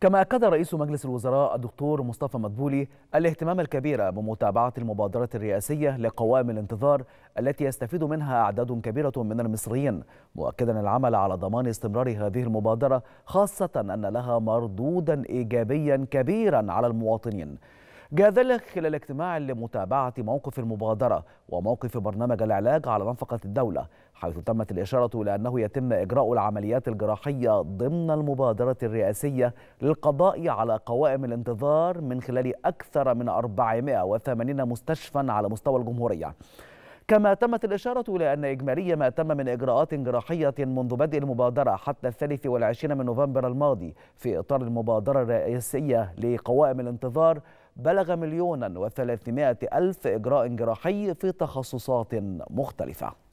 كما أكد رئيس مجلس الوزراء الدكتور مصطفى مدبولي الاهتمام الكبير بمتابعة المبادرة الرئاسية لقوائم الانتظار التي يستفيد منها أعداد كبيرة من المصريين مؤكدا العمل على ضمان استمرار هذه المبادرة خاصة أن لها مردودا إيجابيا كبيرا على المواطنين جاء ذلك خلال اجتماع لمتابعة موقف المبادرة وموقف برنامج العلاج على نفقة الدولة حيث تمت الإشارة إلى أنه يتم إجراء العمليات الجراحية ضمن المبادرة الرئاسية للقضاء على قوائم الانتظار من خلال أكثر من 480 مستشفى على مستوى الجمهورية كما تمت الإشارة إلى أن إجمالي ما تم من إجراءات جراحية منذ بدء المبادرة حتى الثالث والعشرين من نوفمبر الماضي في إطار المبادرة الرئاسية لقوائم الانتظار بلغ مليونا وثلاثمائة ألف إجراء جراحي في تخصصات مختلفة